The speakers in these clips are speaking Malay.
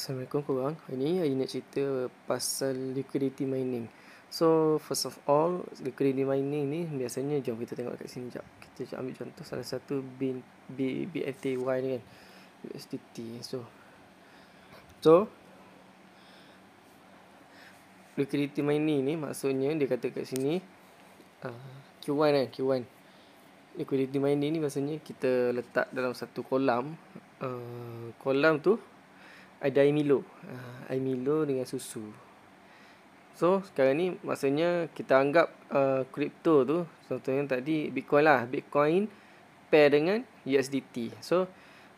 Assalamualaikum korang Hari ni I nak cerita pasal liquidity mining So first of all Liquidity mining ni biasanya Jom kita tengok kat sini jap Kita ambil contoh salah satu bin, B, BFTY ni kan USDT So So Liquidity mining ni maksudnya Dia kata kat sini uh, Q1 kan Q1 Liquidity mining ni maksudnya kita letak dalam satu kolam uh, Kolam tu ada air milo uh, air milo dengan susu so sekarang ni maksudnya kita anggap ah, kripto uh, tu contohnya tadi bitcoin lah bitcoin pair dengan USDT so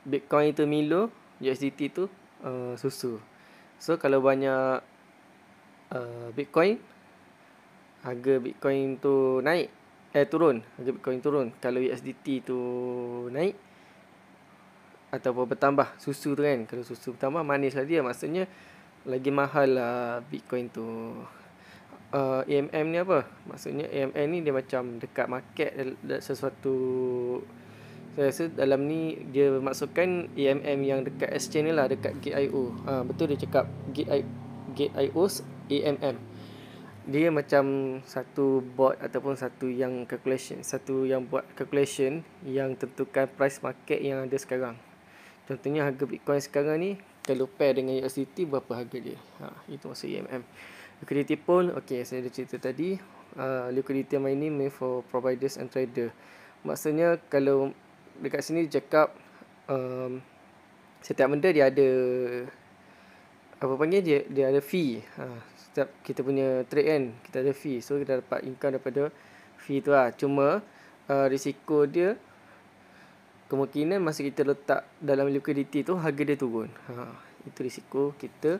bitcoin tu milo USDT tu uh, ah, susu so kalau banyak uh, bitcoin harga bitcoin tu naik eh turun harga bitcoin turun kalau USDT tu naik atau bertambah susu tu kan kalau susu bertambah manislah dia maksudnya lagi mahal lah bitcoin tu EMM eh, uh, ni apa maksudnya EMM ni dia macam dekat market eh, sesuatu saya rasa dalam ni dia masukkan EMM yang dekat exchange ni lah dekat GIO ha, ah, betul dia cakap GIO EMM dia macam satu bot ataupun satu yang calculation satu yang buat calculation yang tentukan price market yang ada sekarang Contohnya harga Bitcoin sekarang ni kalau pair dengan USDT berapa harga dia. Ha, itu masa EMM. Liquidity pool, okey saya dah cerita tadi. Uh, liquidity mining made for providers and trader. Maksudnya kalau dekat sini cakap um, setiap benda dia ada apa panggil dia dia ada fee. Ha, setiap kita punya trade kan kita ada fee. So kita dapat income daripada fee tu lah. Cuma uh, risiko dia kemungkinan masa kita letak dalam liquidity tu harga dia turun. Ha, itu risiko kita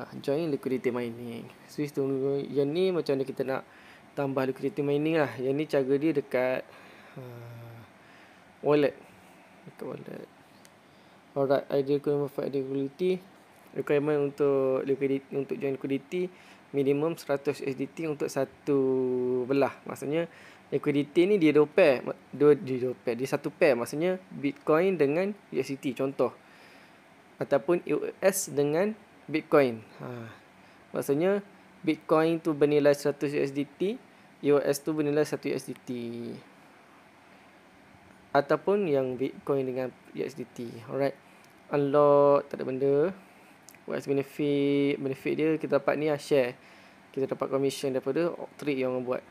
uh, join liquidity mining. So itu yang ni macam mana kita nak tambah liquidity mining lah. Yang ni cara dia dekat uh, wallet. Dekat wallet. Alright, ideal economy of liquidity. Requirement untuk liquidity, untuk join liquidity minimum 100 SDT untuk satu belah. Maksudnya equity ni dia dua pair dua dia dua pair dia satu pair maksudnya bitcoin dengan USDT contoh ataupun US dengan bitcoin ha maksudnya bitcoin tu bernilai 100 USDT US tu bernilai 1 USDT ataupun yang bitcoin dengan USDT alright unlock tak ada benda what's benefit benefit dia kita dapat ni lah share kita dapat commission daripada trade yang orang buat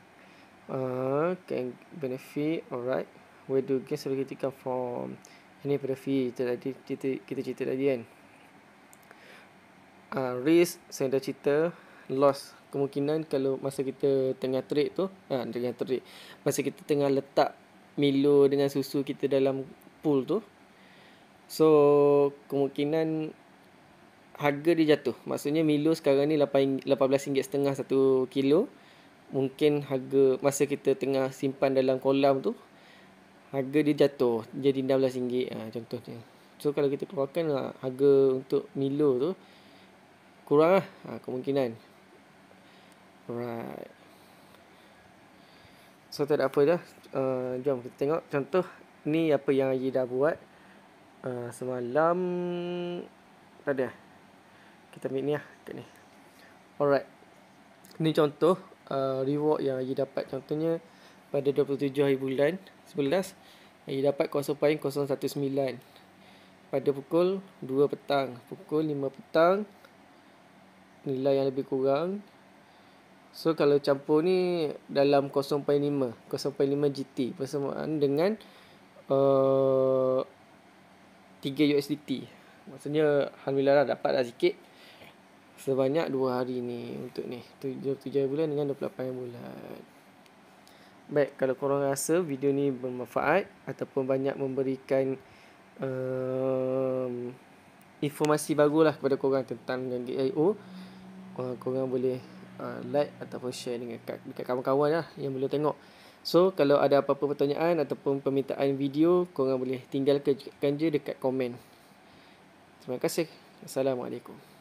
Uh, can benefit alright where do gas security come from ini pada fee kita tadi kita, kita cerita tadi kan uh, risk saya dah cerita loss kemungkinan kalau masa kita tengah trade tu ha, uh, tengah trade masa kita tengah letak milo dengan susu kita dalam pool tu so kemungkinan harga dia jatuh maksudnya milo sekarang ni 8 18 ringgit setengah 1 kilo mungkin harga masa kita tengah simpan dalam kolam tu harga dia jatuh jadi RM16 ha, contohnya so kalau kita keluarkan ha, harga untuk Milo tu kurang lah ha, kemungkinan alright so tak ada apa dah uh, jom kita tengok contoh ni apa yang Haji dah buat uh, semalam tak ada kita ambil ni lah alright ni contoh uh, reward yang Haji dapat contohnya pada 27 hari bulan 11 Haji dapat kuasa paling 019 pada pukul 2 petang pukul 5 petang nilai yang lebih kurang so kalau campur ni dalam 0.5 0.5 GT persamaan dengan uh, 3 USDT maksudnya Alhamdulillah lah dapat dah sikit sebanyak 2 hari ni untuk ni 7, 7 bulan dengan 28 bulan baik kalau korang rasa video ni bermanfaat ataupun banyak memberikan um, informasi lah kepada korang tentang dengan GIO uh, eh, korang boleh uh, like ataupun share dengan dekat kawan-kawan lah yang boleh tengok So kalau ada apa-apa pertanyaan ataupun permintaan video korang boleh tinggalkan kan je dekat komen. Terima kasih. Assalamualaikum.